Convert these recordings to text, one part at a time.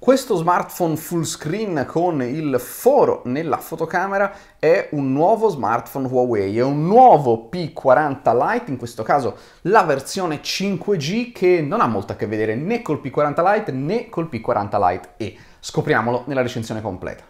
Questo smartphone full screen con il foro nella fotocamera è un nuovo smartphone Huawei, è un nuovo P40 Lite, in questo caso la versione 5G che non ha molto a che vedere né col P40 Lite né col P40 Lite E. Scopriamolo nella recensione completa.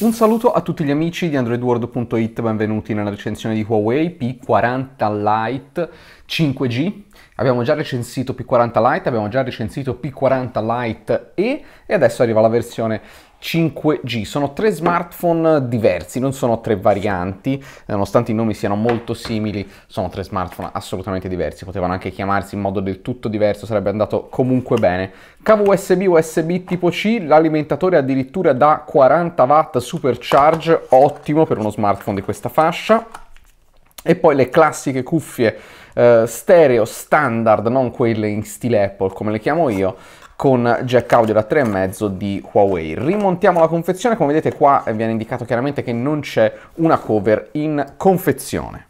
Un saluto a tutti gli amici di AndroidWorld.it, benvenuti nella recensione di Huawei P40 Lite 5G. Abbiamo già recensito P40 Lite, abbiamo già recensito P40 Lite E e adesso arriva la versione 5G. Sono tre smartphone diversi, non sono tre varianti, eh, nonostante i nomi siano molto simili, sono tre smartphone assolutamente diversi, potevano anche chiamarsi in modo del tutto diverso, sarebbe andato comunque bene. Cavo USB USB tipo C, l'alimentatore addirittura da 40 watt supercharge, ottimo per uno smartphone di questa fascia. E poi le classiche cuffie Uh, stereo standard, non quelle in stile Apple come le chiamo io, con jack audio da 3,5 di Huawei. Rimontiamo la confezione, come vedete qua viene indicato chiaramente che non c'è una cover in confezione.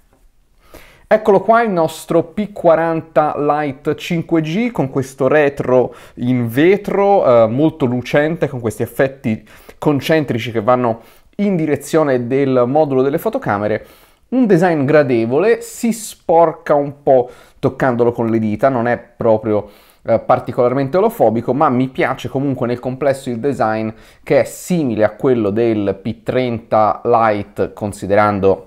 Eccolo qua il nostro P40 Lite 5G con questo retro in vetro eh, molto lucente con questi effetti concentrici che vanno in direzione del modulo delle fotocamere. Un design gradevole, si sporca un po' toccandolo con le dita, non è proprio eh, particolarmente olofobico, ma mi piace comunque nel complesso il design che è simile a quello del P30 Lite, considerando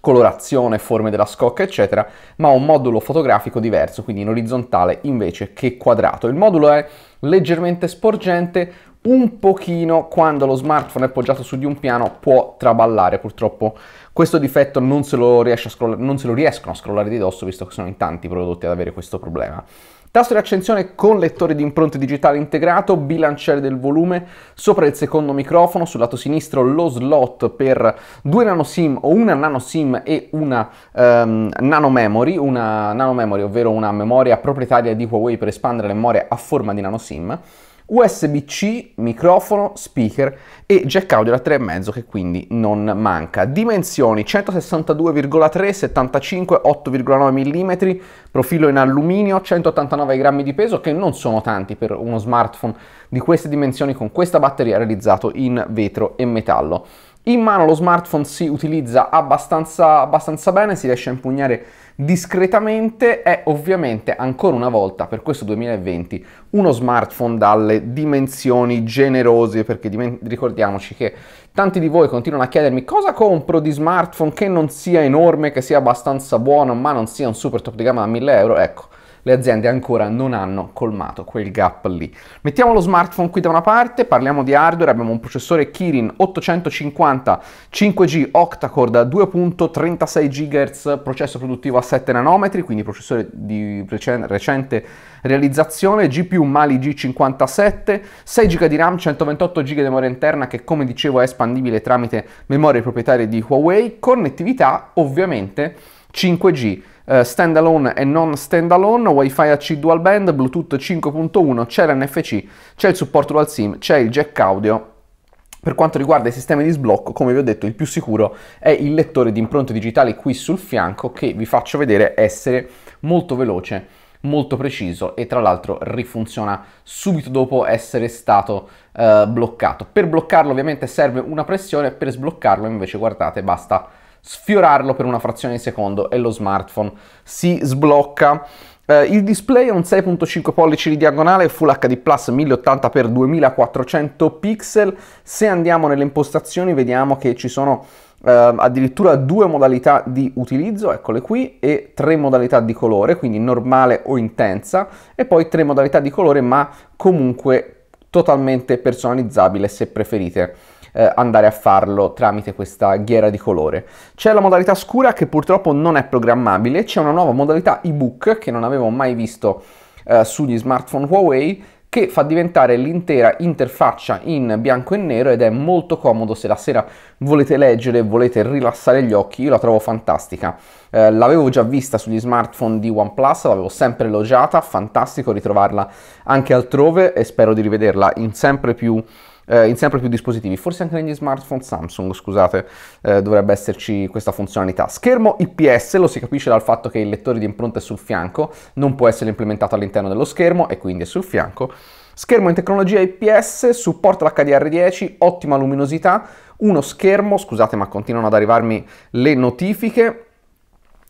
colorazione, forme della scocca, eccetera, ma un modulo fotografico diverso, quindi in orizzontale invece che quadrato. Il modulo è leggermente sporgente, un pochino quando lo smartphone è poggiato su di un piano può traballare, purtroppo questo difetto non se lo, scrollare, non se lo riescono a scrollare di dosso, visto che sono in tanti prodotti ad avere questo problema. Tasto di accensione con lettore di impronte digitale integrato, bilanciere del volume, sopra il secondo microfono, sul lato sinistro lo slot per due nano SIM o una nano SIM e una um, nano memory, una nano memory ovvero una memoria proprietaria di Huawei per espandere la memoria a forma di nano SIM. USB-C, microfono, speaker e jack audio da 3,5 che quindi non manca. Dimensioni 162,3, 75, 8,9 mm, profilo in alluminio, 189 grammi di peso che non sono tanti per uno smartphone di queste dimensioni con questa batteria realizzato in vetro e metallo. In mano lo smartphone si utilizza abbastanza, abbastanza bene, si riesce a impugnare Discretamente è ovviamente ancora una volta per questo 2020 uno smartphone dalle dimensioni generose perché ricordiamoci che tanti di voi continuano a chiedermi cosa compro di smartphone che non sia enorme, che sia abbastanza buono ma non sia un super top di gamma da 1000 euro. Ecco, le aziende ancora non hanno colmato quel gap lì. Mettiamo lo smartphone qui da una parte, parliamo di hardware, abbiamo un processore Kirin 850 5G octa-core da 2.36 GHz, processo produttivo a 7 nanometri, quindi processore di recente realizzazione, GPU Mali G57, 6 GB di RAM, 128 GB di memoria interna che come dicevo è espandibile tramite memorie proprietarie di Huawei, connettività ovviamente 5G eh, standalone e non standalone, WiFi AC dual band, Bluetooth 5.1, c'è l'NFC, c'è il supporto dual SIM, c'è il jack audio per quanto riguarda i sistemi di sblocco, come vi ho detto, il più sicuro è il lettore di impronte digitali qui sul fianco che vi faccio vedere essere molto veloce, molto preciso e tra l'altro rifunziona subito dopo essere stato eh, bloccato. Per bloccarlo ovviamente serve una pressione, per sbloccarlo invece guardate basta sfiorarlo per una frazione di secondo e lo smartphone si sblocca. Eh, il display è un 6.5 pollici di diagonale Full HD Plus 1080x2400 pixel. Se andiamo nelle impostazioni vediamo che ci sono eh, addirittura due modalità di utilizzo, eccole qui, e tre modalità di colore, quindi normale o intensa, e poi tre modalità di colore ma comunque totalmente personalizzabile se preferite eh, andare a farlo tramite questa ghiera di colore. C'è la modalità scura che purtroppo non è programmabile, c'è una nuova modalità ebook che non avevo mai visto eh, sugli smartphone Huawei che fa diventare l'intera interfaccia in bianco e nero ed è molto comodo se la sera volete leggere, volete rilassare gli occhi, io la trovo fantastica. Eh, l'avevo già vista sugli smartphone di OnePlus, l'avevo sempre elogiata, fantastico ritrovarla anche altrove e spero di rivederla in sempre più eh, in sempre più dispositivi, forse anche negli smartphone Samsung, scusate, eh, dovrebbe esserci questa funzionalità. Schermo IPS lo si capisce dal fatto che il lettore di impronte è sul fianco, non può essere implementato all'interno dello schermo e quindi è sul fianco. Schermo in tecnologia IPS, supporto l'HDR10, ottima luminosità, uno schermo, scusate ma continuano ad arrivarmi le notifiche,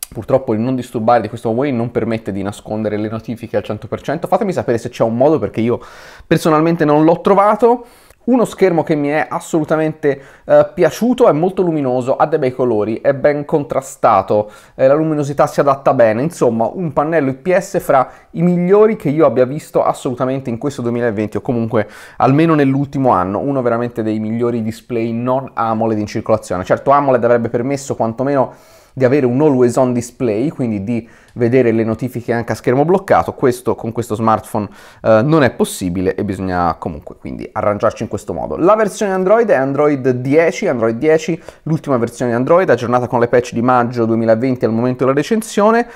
Purtroppo il non disturbare di questo Huawei non permette di nascondere le notifiche al 100%. Fatemi sapere se c'è un modo perché io personalmente non l'ho trovato. Uno schermo che mi è assolutamente eh, piaciuto, è molto luminoso, ha dei bei colori, è ben contrastato, eh, la luminosità si adatta bene, insomma un pannello IPS fra i migliori che io abbia visto assolutamente in questo 2020 o comunque almeno nell'ultimo anno, uno veramente dei migliori display non AMOLED in circolazione. Certo AMOLED avrebbe permesso quantomeno di avere un always on display, quindi di vedere le notifiche anche a schermo bloccato, questo con questo smartphone eh, non è possibile e bisogna comunque quindi arrangiarci in questo modo. La versione Android è Android 10, Android 10, l'ultima versione Android aggiornata con le patch di maggio 2020 al momento della recensione.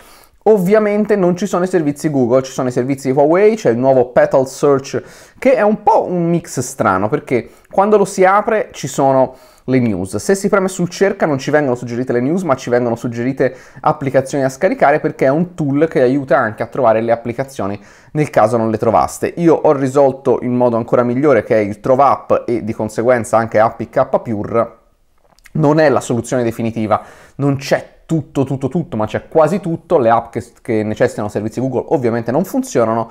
Ovviamente non ci sono i servizi Google, ci sono i servizi Huawei, c'è il nuovo Petal Search che è un po' un mix strano perché quando lo si apre ci sono le news. Se si preme sul cerca non ci vengono suggerite le news ma ci vengono suggerite applicazioni da scaricare perché è un tool che aiuta anche a trovare le applicazioni nel caso non le trovaste. Io ho risolto in modo ancora migliore che è il TrovApp e di conseguenza anche APK Pure. Non è la soluzione definitiva, non c'è tutto, tutto, tutto, ma c'è quasi tutto, le app che, che necessitano servizi Google ovviamente non funzionano.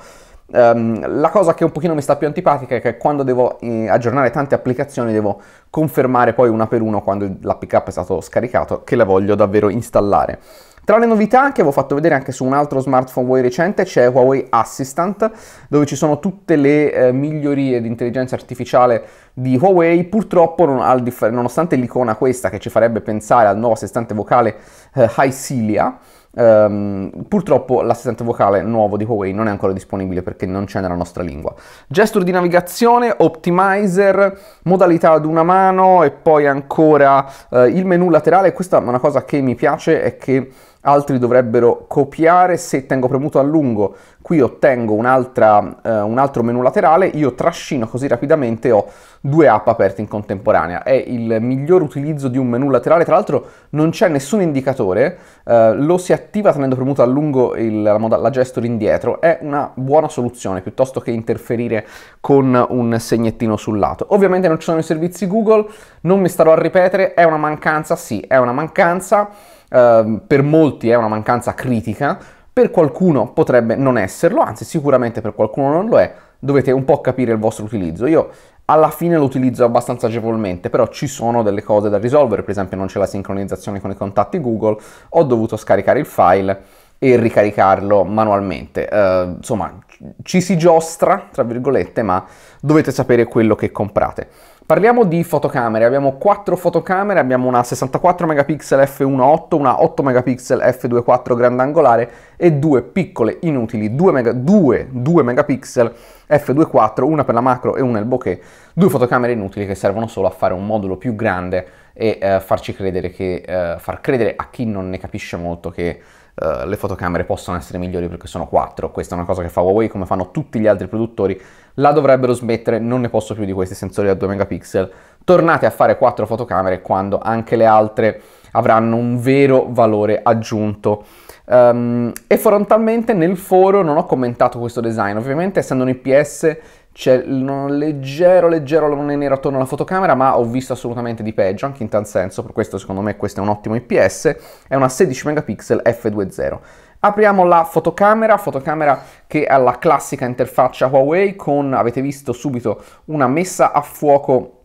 Um, la cosa che un pochino mi sta più antipatica è che quando devo eh, aggiornare tante applicazioni devo confermare poi una per una quando l'app è stato scaricato che la voglio davvero installare. Tra le novità che avevo fatto vedere anche su un altro smartphone Huawei recente c'è Huawei Assistant, dove ci sono tutte le eh, migliorie di intelligenza artificiale di Huawei. Purtroppo, non, differ- nonostante l'icona questa che ci farebbe pensare al nuovo assistente vocale eh, Hi Cilia, ehm, purtroppo l'assistente vocale nuovo di Huawei non è ancora disponibile perché non c'è nella nostra lingua. Gesture di navigazione, optimizer, modalità ad una mano e poi ancora uh, il menu laterale. Questa è una cosa che mi piace è che altri dovrebbero copiare se tengo premuto a lungo. Qui ottengo eh, un altro menu laterale, io trascino così rapidamente e ho due app aperte in contemporanea. È il miglior utilizzo di un menu laterale, tra l'altro non c'è nessun indicatore, eh, lo si attiva tenendo premuto a lungo il, la, la gesture indietro, è una buona soluzione piuttosto che interferire con un segnettino sul lato. Ovviamente non ci sono i servizi Google, non mi starò a ripetere, è una mancanza, sì, è una mancanza, eh, per molti è una mancanza critica, per qualcuno potrebbe non esserlo, anzi sicuramente per qualcuno non lo è, dovete un po' capire il vostro utilizzo. Io alla fine lo utilizzo abbastanza agevolmente, però ci sono delle cose da risolvere, per esempio non c'è la sincronizzazione con i contatti Google, ho dovuto scaricare il file e ricaricarlo manualmente. Uh, insomma, ci si giostra, tra virgolette, ma dovete sapere quello che comprate. Parliamo di fotocamere, abbiamo quattro fotocamere, abbiamo una 64 megapixel f1.8, una 8 megapixel f2.4 grandangolare e due piccole inutili, 2, mega, 2, 2 megapixel f2.4, una per la macro e una nel bokeh, due fotocamere inutili che servono solo a fare un modulo più grande e eh, farci credere che, eh, far credere a chi non ne capisce molto che eh, le fotocamere possono essere migliori perché sono quattro. Questa è una cosa che fa Huawei come fanno tutti gli altri produttori. La dovrebbero smettere, non ne posso più di questi sensori da 2 megapixel. Tornate a fare quattro fotocamere quando anche le altre avranno un vero valore aggiunto. Um, e frontalmente nel foro non ho commentato questo design, ovviamente essendo un IPS c'è un leggero, leggero non è nero attorno alla fotocamera, ma ho visto assolutamente di peggio, anche in tal senso, per questo secondo me questo è un ottimo IPS, è una 16 megapixel f2.0. Apriamo la fotocamera, fotocamera che ha la classica interfaccia Huawei con, avete visto subito, una messa a fuoco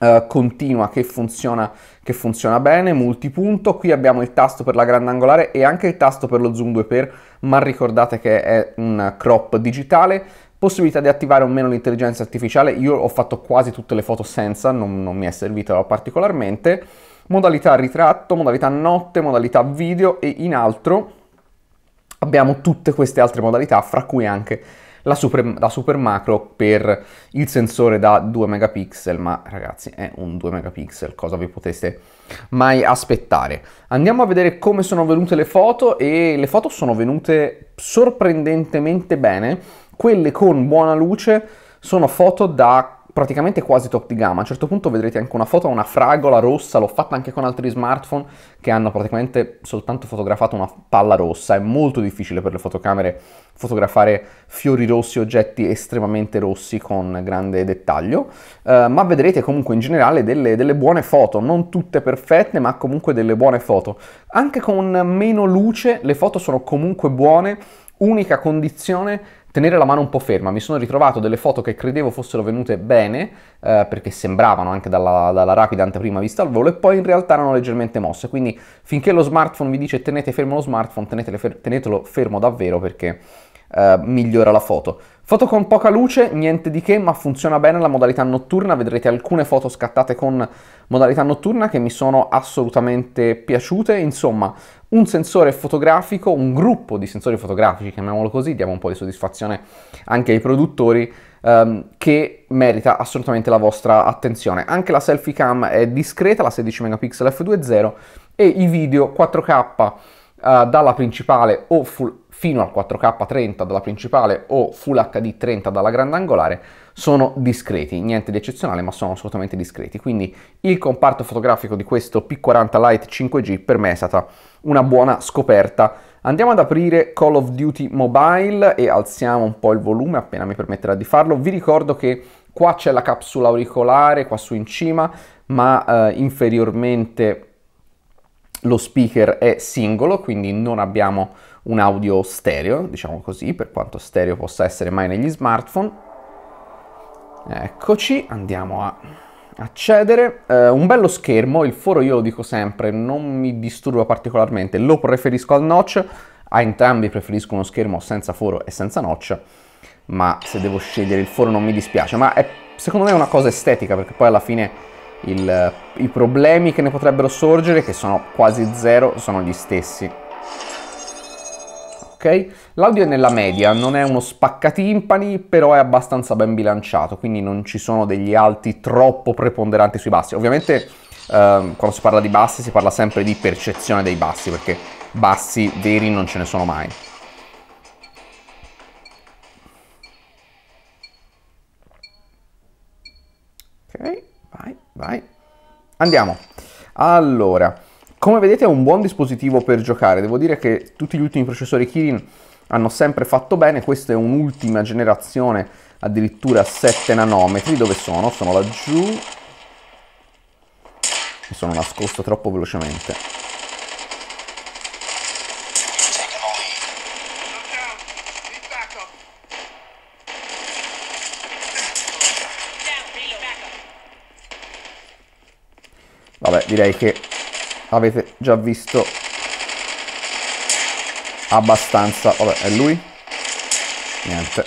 Uh, continua che funziona, che funziona bene, multipunto. Qui abbiamo il tasto per la grandangolare e anche il tasto per lo zoom 2x, ma ricordate che è un crop digitale. Possibilità di attivare o meno l'intelligenza artificiale, io ho fatto quasi tutte le foto senza, non, non mi è servita particolarmente. Modalità ritratto, modalità notte, modalità video e in altro abbiamo tutte queste altre modalità, fra cui anche la super, la super, macro per il sensore da 2 megapixel, ma ragazzi è un 2 megapixel, cosa vi poteste mai aspettare? Andiamo a vedere come sono venute le foto e le foto sono venute sorprendentemente bene quelle con buona luce sono foto da praticamente quasi top di gamma. A un certo punto vedrete anche una foto, una fragola rossa, l'ho fatta anche con altri smartphone che hanno praticamente soltanto fotografato una palla rossa. È molto difficile per le fotocamere fotografare fiori rossi, oggetti estremamente rossi con grande dettaglio, eh, ma vedrete comunque in generale delle, delle buone foto, non tutte perfette, ma comunque delle buone foto. Anche con meno luce le foto sono comunque buone, unica condizione tenere la mano un po' ferma. Mi sono ritrovato delle foto che credevo fossero venute bene, eh, perché sembravano anche dalla, dalla rapida anteprima vista al volo, e poi in realtà erano leggermente mosse. Quindi finché lo smartphone vi dice tenete fermo lo smartphone, tenetelo fermo davvero perché eh, migliora la foto. Foto con poca luce, niente di che, ma funziona bene la modalità notturna, vedrete alcune foto scattate con modalità notturna che mi sono assolutamente piaciute, insomma un sensore fotografico, un gruppo di sensori fotografici, chiamiamolo così, diamo un po' di soddisfazione anche ai produttori, ehm, che merita assolutamente la vostra attenzione. Anche la selfie cam è discreta, la 16 megapixel f2.0 e i video 4K eh, dalla principale o full fino al 4K 30 dalla principale o Full HD 30 dalla grandangolare sono discreti, niente di eccezionale ma sono assolutamente discreti, quindi il comparto fotografico di questo P40 Lite 5G per me è stata una buona scoperta. Andiamo ad aprire Call of Duty Mobile e alziamo un po' il volume appena mi permetterà di farlo, vi ricordo che qua c'è la capsula auricolare qua su in cima ma eh, inferiormente lo speaker è singolo quindi non abbiamo un audio stereo, diciamo così, per quanto stereo possa essere mai negli smartphone. Eccoci, andiamo a accedere. Eh, un bello schermo, il foro io lo dico sempre, non mi disturba particolarmente, lo preferisco al notch, a entrambi preferisco uno schermo senza foro e senza notch, ma se devo scegliere il foro non mi dispiace, ma è, secondo me è una cosa estetica perché poi alla fine... Il, I problemi che ne potrebbero sorgere, che sono quasi zero, sono gli stessi ok? L'audio è nella media, non è uno spaccatimpani, però è abbastanza ben bilanciato, quindi non ci sono degli alti troppo preponderanti sui bassi. Ovviamente eh, quando si parla di bassi si parla sempre di percezione dei bassi, perché bassi veri non ce ne sono mai. Ok, vai, vai. Andiamo. Allora, come vedete è un buon dispositivo per giocare, devo dire che tutti gli ultimi processori Kirin hanno sempre fatto bene, questa è un'ultima generazione addirittura 7 nanometri, dove sono? Sono laggiù, mi sono nascosto troppo velocemente. Vabbè, direi che avete già visto abbastanza. Vabbè, è lui? Niente.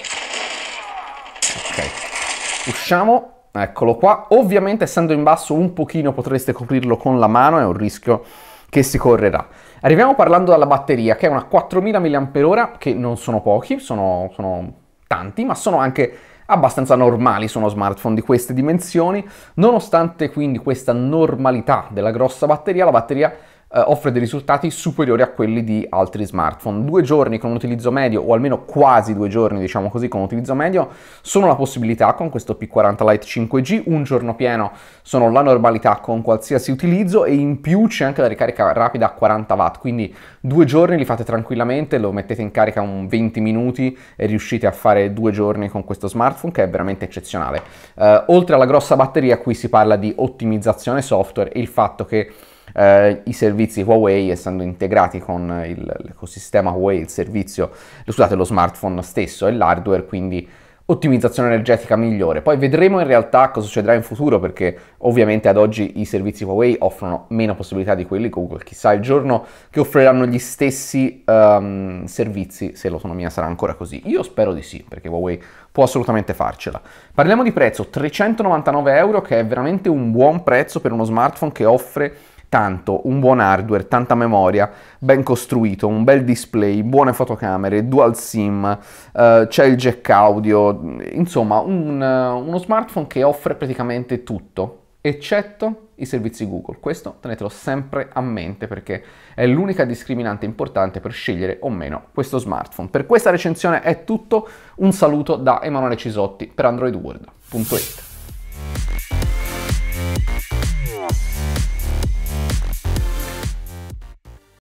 Ok. Usciamo. Eccolo qua. Ovviamente essendo in basso un pochino potreste coprirlo con la mano, è un rischio che si correrà. Arriviamo parlando della batteria, che è una 4000 mAh, che non sono pochi, sono, sono tanti, ma sono anche abbastanza normali su uno smartphone di queste dimensioni. Nonostante quindi questa normalità della grossa batteria, la batteria eh, offre dei risultati superiori a quelli di altri smartphone. Due giorni con un utilizzo medio, o almeno quasi due giorni, diciamo così, con un utilizzo medio, sono la possibilità con questo P40 Lite 5G, un giorno pieno sono la normalità con qualsiasi utilizzo e in più c'è anche la ricarica rapida a 40 watt, quindi due giorni li fate tranquillamente, lo mettete in carica un 20 minuti e riuscite a fare due giorni con questo smartphone che è veramente eccezionale. Eh, oltre alla grossa batteria qui si parla di ottimizzazione software e il fatto che eh, i servizi Huawei, essendo integrati con il, l'ecosistema Huawei, il servizio, eh, scusate, lo smartphone stesso e l'hardware, quindi ottimizzazione energetica migliore. Poi vedremo in realtà cosa succederà in futuro perché ovviamente ad oggi i servizi Huawei offrono meno possibilità di quelli Google, chissà il giorno che offriranno gli stessi um, servizi se l'autonomia sarà ancora così. Io spero di sì perché Huawei può assolutamente farcela. Parliamo di prezzo, 399 euro che è veramente un buon prezzo per uno smartphone che offre tanto, un buon hardware, tanta memoria, ben costruito, un bel display, buone fotocamere, dual SIM, eh, c'è il jack audio, insomma un, eh, uno smartphone che offre praticamente tutto, eccetto i servizi Google. Questo tenetelo sempre a mente perché è l'unica discriminante importante per scegliere o meno questo smartphone. Per questa recensione è tutto, un saluto da Emanuele Cisotti per androidworld.it.